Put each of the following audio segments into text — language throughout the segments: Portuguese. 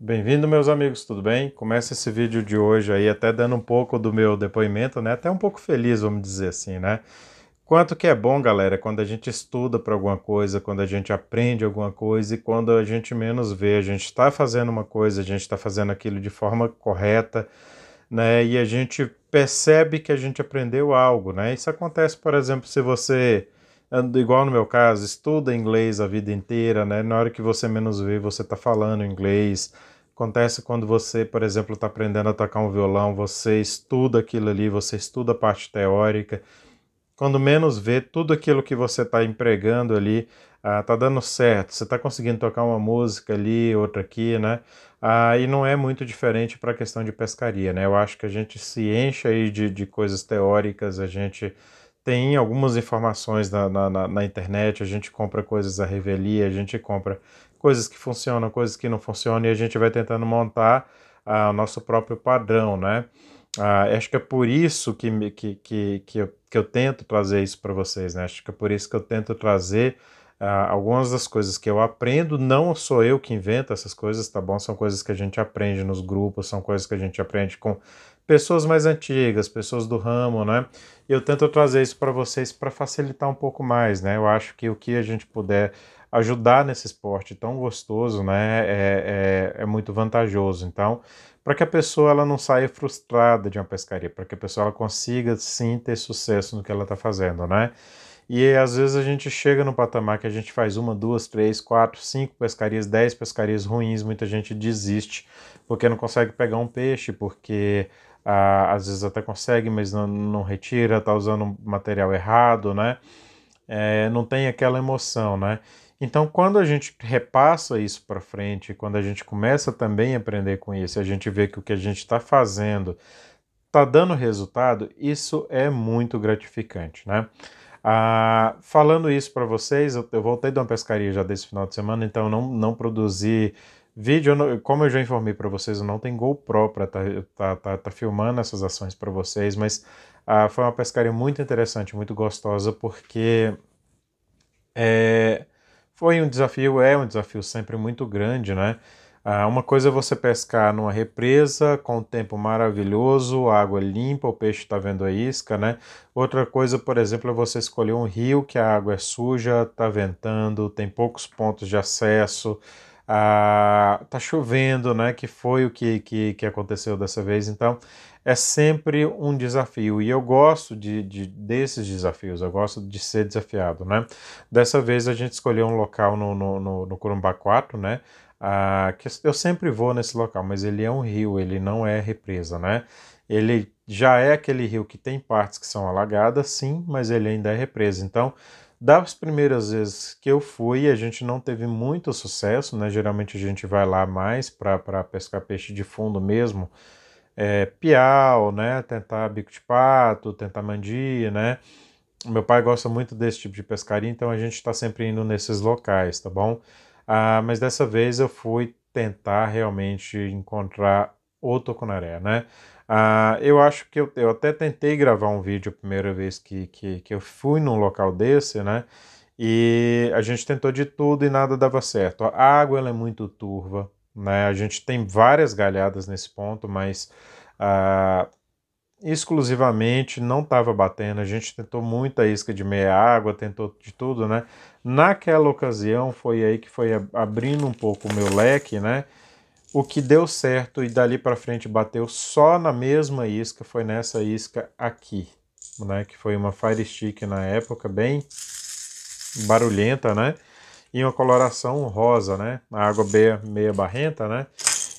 Bem-vindo, meus amigos, tudo bem? Começo esse vídeo de hoje aí até dando um pouco do meu depoimento, né? Até um pouco feliz, vamos dizer assim, né? Quanto que é bom, galera, quando a gente estuda para alguma coisa, quando a gente aprende alguma coisa e quando a gente menos vê, a gente está fazendo uma coisa, a gente está fazendo aquilo de forma correta, né? E a gente percebe que a gente aprendeu algo, né? Isso acontece, por exemplo, se você igual no meu caso, estuda inglês a vida inteira, né? Na hora que você menos vê, você está falando inglês. Acontece quando você, por exemplo, está aprendendo a tocar um violão, você estuda aquilo ali, você estuda a parte teórica. Quando menos vê, tudo aquilo que você está empregando ali ah, tá dando certo, você está conseguindo tocar uma música ali, outra aqui, né? Ah, e não é muito diferente para a questão de pescaria, né? Eu acho que a gente se enche aí de, de coisas teóricas, a gente tem algumas informações na, na, na, internet, a gente compra coisas à revelia, a gente compra coisas que funcionam, coisas que não funcionam, e a gente vai tentando montar ah, o nosso próprio padrão, né? Ah, acho que é por isso que, que, que, que, eu, que eu tento trazer isso para vocês, né? Acho que é por isso que eu tento trazer ah, algumas das coisas que eu aprendo, não sou eu que invento essas coisas, tá bom? São coisas que a gente aprende nos grupos, são coisas que a gente aprende com pessoas mais antigas, pessoas do ramo, né? Eu tento trazer isso para vocês para facilitar um pouco mais, né? Eu acho que o que a gente puder ajudar nesse esporte tão gostoso, né, é, é, é muito vantajoso. Então, para que a pessoa ela não saia frustrada de uma pescaria, para que a pessoa ela consiga sim ter sucesso no que ela está fazendo, né? E às vezes a gente chega no patamar que a gente faz uma, duas, três, quatro, cinco pescarias, dez pescarias ruins, muita gente desiste porque não consegue pegar um peixe, porque ah, às vezes até consegue, mas não, não retira, está usando material errado, né? É, não tem aquela emoção, né? Então, quando a gente repassa isso para frente, quando a gente começa também a aprender com isso, a gente vê que o que a gente está fazendo está dando resultado, isso é muito gratificante, né? Ah, falando isso para vocês, eu, eu, voltei de uma pescaria já desse final de semana, então não, não produzi vídeo. Eu não, como eu já informei para vocês, eu não tenho GoPro para estar tá, tá, tá, tá, filmando essas ações para vocês, mas ah, foi uma pescaria muito interessante, muito gostosa, porque é, foi um desafio, é um desafio sempre muito grande, né? Ah, uma coisa é você pescar numa represa com o tempo maravilhoso, água limpa, o peixe está vendo a isca, né? Outra coisa, por exemplo, é você escolher um rio que a água é suja, está ventando, tem poucos pontos de acesso, ah, tá chovendo, né? Que foi o que, que, que aconteceu dessa vez. Então, é sempre um desafio e eu gosto de, de, desses desafios, eu gosto de ser desafiado, né? Dessa vez a gente escolheu um local no, no, no, no 4, né? Ah, que eu sempre vou nesse local, mas ele é um rio, ele não é represa, né? Ele já é aquele rio que tem partes que são alagadas, sim, mas ele ainda é represa. Então, das primeiras vezes que eu fui, a gente não teve muito sucesso, né? Geralmente a gente vai lá mais para pescar peixe de fundo mesmo, é, piau, né? Tentar bico de pato, tentar mandi, né? Meu pai gosta muito desse tipo de pescaria, então a gente está sempre indo nesses locais, tá bom? Ah, mas dessa vez eu fui tentar realmente encontrar o tucunaré, né? Uh, eu acho que eu, eu até tentei gravar um vídeo a primeira vez que, que, que eu fui num local desse, né? E a gente tentou de tudo e nada dava certo. A água ela é muito turva, né? A gente tem várias galhadas nesse ponto, mas uh, exclusivamente não estava batendo. A gente tentou muita isca de meia água, tentou de tudo, né? Naquela ocasião foi aí que foi abrindo um pouco o meu leque, né? O que deu certo e dali para frente bateu só na mesma isca foi nessa isca aqui, né? Que foi uma Fire Stick na época, bem barulhenta, né? E uma coloração rosa, né? A água meia, meia barrenta, né?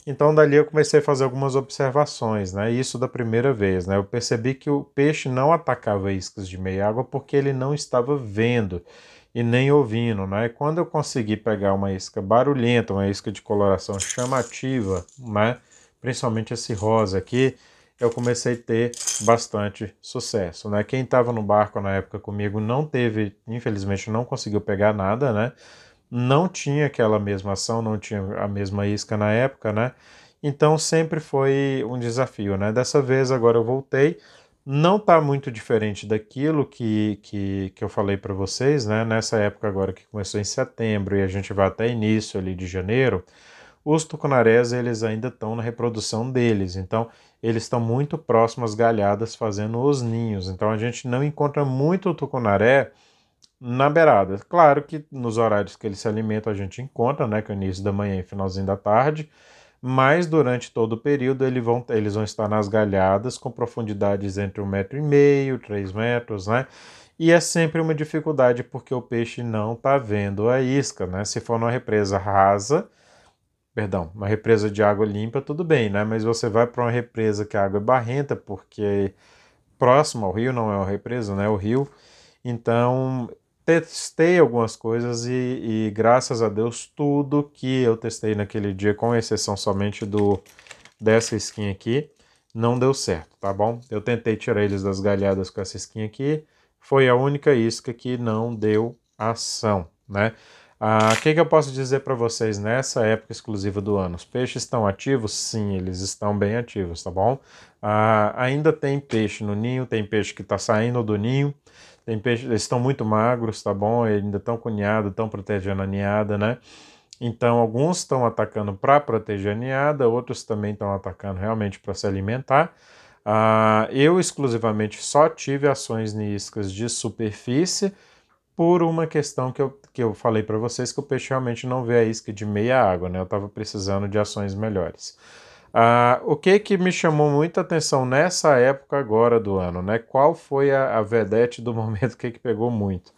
Então dali eu comecei a fazer algumas observações, né? Isso da primeira vez, né? Eu percebi que o peixe não atacava iscas de meia água porque ele não estava vendo e nem ouvindo, né? Quando eu consegui pegar uma isca barulhenta, uma isca de coloração chamativa, né? Principalmente esse rosa aqui, eu comecei a ter bastante sucesso, né? Quem estava no barco na época comigo não teve, infelizmente não conseguiu pegar nada, né? Não tinha aquela mesma ação, não tinha a mesma isca na época, né? Então sempre foi um desafio, né? Dessa vez agora eu voltei, não está muito diferente daquilo que, que, que eu falei para vocês, né? Nessa época agora que começou em setembro e a gente vai até início ali de janeiro, os tucunarés eles ainda estão na reprodução deles, então eles estão muito próximos às galhadas fazendo os ninhos. Então a gente não encontra muito o tucunaré na beirada. Claro que nos horários que ele se alimenta a gente encontra, né, que é o início da manhã e finalzinho da tarde, mas durante todo o período eles vão, eles vão estar nas galhadas com profundidades entre um metro e meio, três metros, né? E é sempre uma dificuldade porque o peixe não está vendo a isca, né? Se for numa represa rasa, perdão, uma represa de água limpa, tudo bem, né? Mas você vai para uma represa que a água é barrenta, porque próximo ao rio não é uma represa, né? É o rio, então testei algumas coisas e, e, graças a Deus tudo que eu testei naquele dia, com exceção somente do dessa skin aqui, não deu certo, tá bom? Eu tentei tirar eles das galhadas com essa skin aqui, foi a única isca que não deu ação, né? O ah, que, que eu posso dizer para vocês nessa época exclusiva do ano? Os peixes estão ativos? Sim, eles estão bem ativos, tá bom? Ah, ainda tem peixe no ninho, tem peixe que está saindo do ninho, tem eles estão muito magros, tá bom? E ainda estão com ninhada, estão protegendo a ninhada, né? Então, alguns estão atacando para proteger a ninhada, outros também estão atacando realmente para se alimentar. Ah, eu exclusivamente só tive ações niscas de superfície por uma questão que eu, que eu falei para vocês, que o peixe realmente não vê a isca de meia água, né? Eu estava precisando de ações melhores. Ah, o que que me chamou muita atenção nessa época agora do ano, né? Qual foi a, a vedete do momento que, é que pegou muito?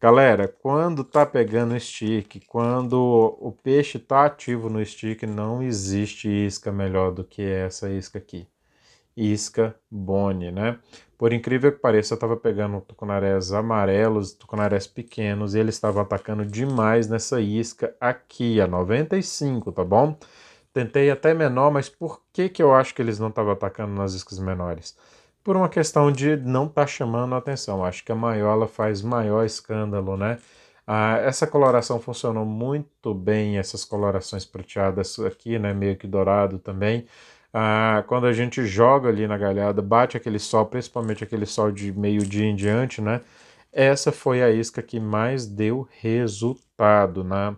Galera, quando tá pegando stick, quando o peixe tá ativo no stick, não existe isca melhor do que essa isca aqui. Isca Boni, né? Por incrível que pareça, eu estava pegando tucunarés amarelos, tucunarés pequenos, e eles estavam atacando demais nessa isca aqui, a 95, tá bom? Tentei até menor, mas por que, que eu acho que eles não estavam atacando nas iscas menores? Por uma questão de não estar tá chamando a atenção. Acho que a maiola faz maior escândalo, né? Ah, essa coloração funcionou muito bem, essas colorações prateadas aqui, né? Meio que dourado também. Ah, quando a gente joga ali na galhada, bate aquele sol, principalmente aquele sol de meio-dia em diante, né? Essa foi a isca que mais deu resultado, né?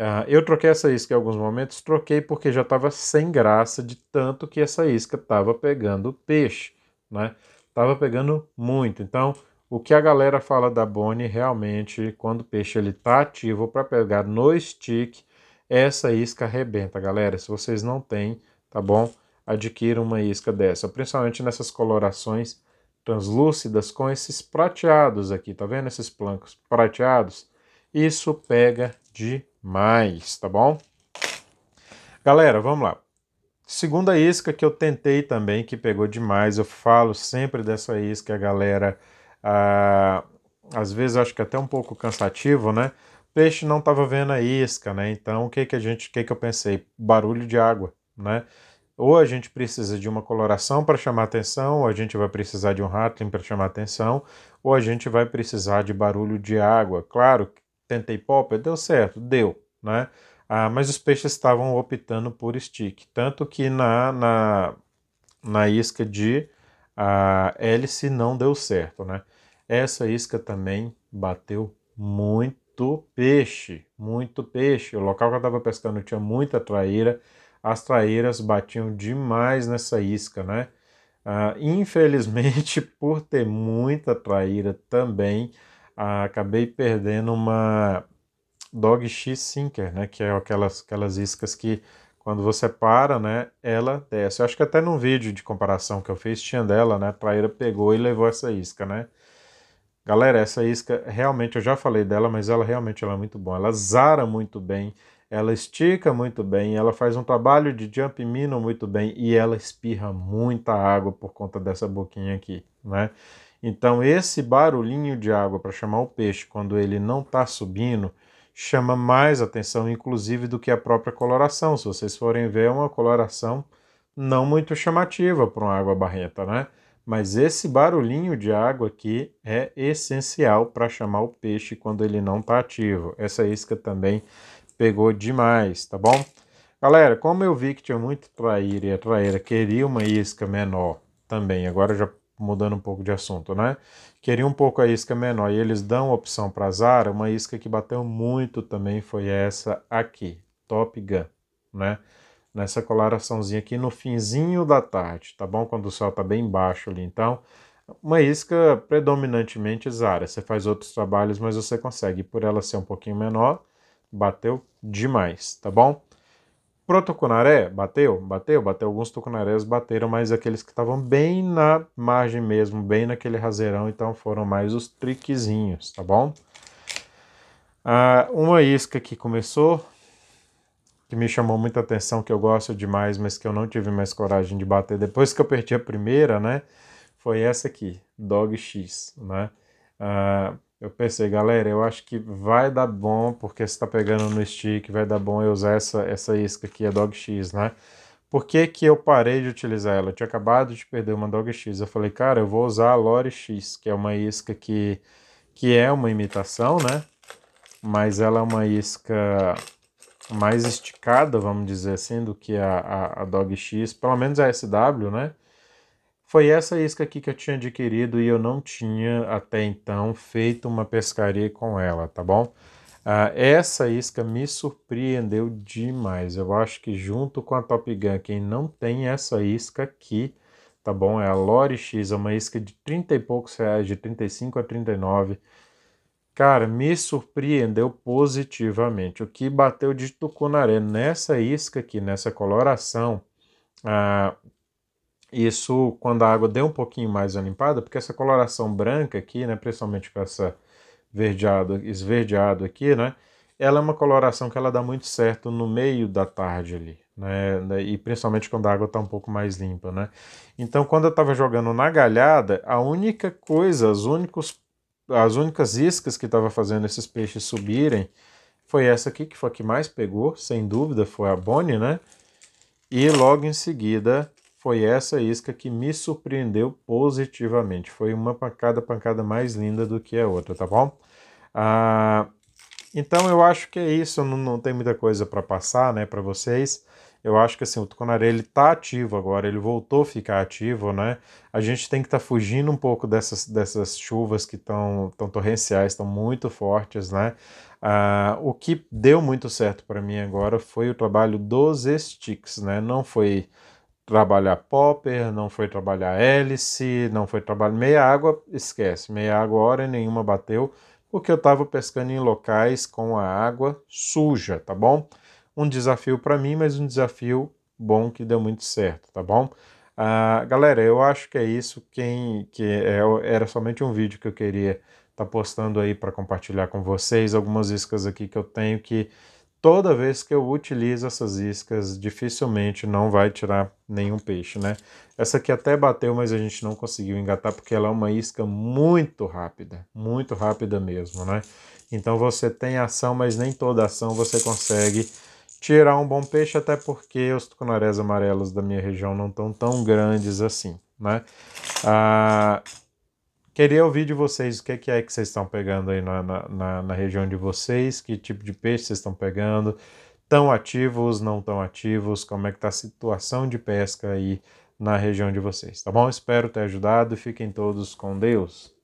Uh, eu troquei essa isca em alguns momentos, troquei porque já estava sem graça de tanto que essa isca estava pegando peixe, né? Tava pegando muito. Então, o que a galera fala da Bonnie realmente, quando o peixe ele tá ativo para pegar no stick, essa isca arrebenta, galera. Se vocês não têm, tá bom? Adquira uma isca dessa, principalmente nessas colorações translúcidas com esses prateados aqui, tá vendo esses plancos prateados? Isso pega de mais, tá bom? Galera, vamos lá. Segunda isca que eu tentei também, que pegou demais, eu falo sempre dessa isca, galera. Ah, às vezes acho que é até um pouco cansativo, né? O peixe não estava vendo a isca, né? Então o que que a gente, o que que eu pensei? Barulho de água, né? Ou a gente precisa de uma coloração para chamar atenção, ou a gente vai precisar de um rattling para chamar atenção, ou a gente vai precisar de barulho de água. Claro, tentei popper, deu certo, deu, né? Ah, mas os peixes estavam optando por stick, tanto que na, na, na isca de a hélice não deu certo, né? Essa isca também bateu muito peixe, muito peixe. O local que eu estava pescando tinha muita traíra, as traíras batiam demais nessa isca, né? Ah, infelizmente, por ter muita traíra também, acabei perdendo uma Dog X Sinker, né? Que é aquelas, aquelas iscas que quando você para, né, ela desce. Eu acho que até num vídeo de comparação que eu fiz tinha dela, né? A pegou e levou essa isca, né? Galera, essa isca realmente eu já falei dela, mas ela realmente ela é muito boa. Ela zara muito bem, ela estica muito bem, ela faz um trabalho de jump mino muito bem e ela espirra muita água por conta dessa boquinha aqui, né? Então, esse barulhinho de água para chamar o peixe quando ele não está subindo chama mais atenção, inclusive, do que a própria coloração. Se vocês forem ver, é uma coloração não muito chamativa para uma água barreta, né? Mas esse barulhinho de água aqui é essencial para chamar o peixe quando ele não está ativo. Essa isca também pegou demais, tá bom? Galera, como eu vi que tinha muito traíra e a traíra queria uma isca menor também, agora já mudando um pouco de assunto, né? Queria um pouco a isca menor e eles dão opção para Zara. Uma isca que bateu muito também foi essa aqui, Top Gun, né? Nessa coloraçãozinha aqui no finzinho da tarde, tá bom? Quando o sol tá bem baixo ali, então. Uma isca predominantemente Zara. Você faz outros trabalhos, mas você consegue. Por ela ser um pouquinho menor, bateu demais, tá bom? Pro Tucunaré, bateu, bateu, bateu. Alguns tucunarés bateram, mas aqueles que estavam bem na margem mesmo, bem naquele raseirão, então foram mais os triquezinhos, tá bom? Ah, uma isca que começou, que me chamou muita atenção, que eu gosto demais, mas que eu não tive mais coragem de bater depois que eu perdi a primeira, né? Foi essa aqui, Dog X, né? Ah, eu pensei, galera, eu acho que vai dar bom, porque você tá pegando no stick, vai dar bom eu usar essa, essa isca aqui, a Dog X, né? Por que, que eu parei de utilizar ela? Eu tinha acabado de perder uma Dog X. Eu falei, cara, eu vou usar a Lore X, que é uma isca que, que é uma imitação, né? Mas ela é uma isca mais esticada, vamos dizer assim, do que a, a, a Dog X, pelo menos a SW, né? Foi essa isca aqui que eu tinha adquirido e eu não tinha até então feito uma pescaria com ela, tá bom? Ah, essa isca me surpreendeu demais. Eu acho que junto com a Top Gun, quem não tem essa isca aqui, tá bom? É a Lore X, é uma isca de 30 e poucos reais, de 35 a 39. Cara, me surpreendeu positivamente. O que bateu de tucunaré nessa isca aqui, nessa coloração, ah, isso quando a água deu um pouquinho mais limpada, porque essa coloração branca aqui, né, principalmente com essa verdeado, esverdeado aqui, né, ela é uma coloração que ela dá muito certo no meio da tarde ali, né, né e principalmente quando a água está um pouco mais limpa, né. Então, quando eu estava jogando na galhada, a única coisa, os únicos, as únicas iscas que estava fazendo esses peixes subirem foi essa aqui, que foi a que mais pegou, sem dúvida, foi a Bonnie, né, e logo em seguida foi essa isca que me surpreendeu positivamente. Foi uma pancada, pancada mais linda do que a outra, tá bom? Ah, então eu acho que é isso. Não, não tem muita coisa para passar, né, para vocês. Eu acho que assim, o Tucunaré ele tá ativo agora, ele voltou a ficar ativo, né? A gente tem que estar tá fugindo um pouco dessas, dessas chuvas que estão tão torrenciais, estão muito fortes, né? Ah, o que deu muito certo para mim agora foi o trabalho dos sticks, né? Não foi trabalhar Popper, não foi trabalhar hélice, não foi trabalhar. Meia água, esquece, meia água hora e nenhuma bateu, porque eu estava pescando em locais com a água suja, tá bom? Um desafio para mim, mas um desafio bom que deu muito certo, tá bom? Ah, galera, eu acho que é isso. Quem que é, era somente um vídeo que eu queria estar tá postando aí para compartilhar com vocês algumas iscas aqui que eu tenho que toda vez que eu utilizo essas iscas, dificilmente não vai tirar nenhum peixe, né? Essa aqui até bateu, mas a gente não conseguiu engatar porque ela é uma isca muito rápida, muito rápida mesmo, né? Então você tem ação, mas nem toda ação você consegue tirar um bom peixe, até porque os tucunarés amarelos da minha região não estão tão grandes assim, né? Ah, Queria ouvir de vocês o que, é que é vocês estão pegando aí na, na, na região de vocês, que tipo de peixe vocês estão pegando, tão ativos, não tão ativos, como é que está a situação de pesca aí na região de vocês, tá bom? Espero ter ajudado e fiquem todos com Deus.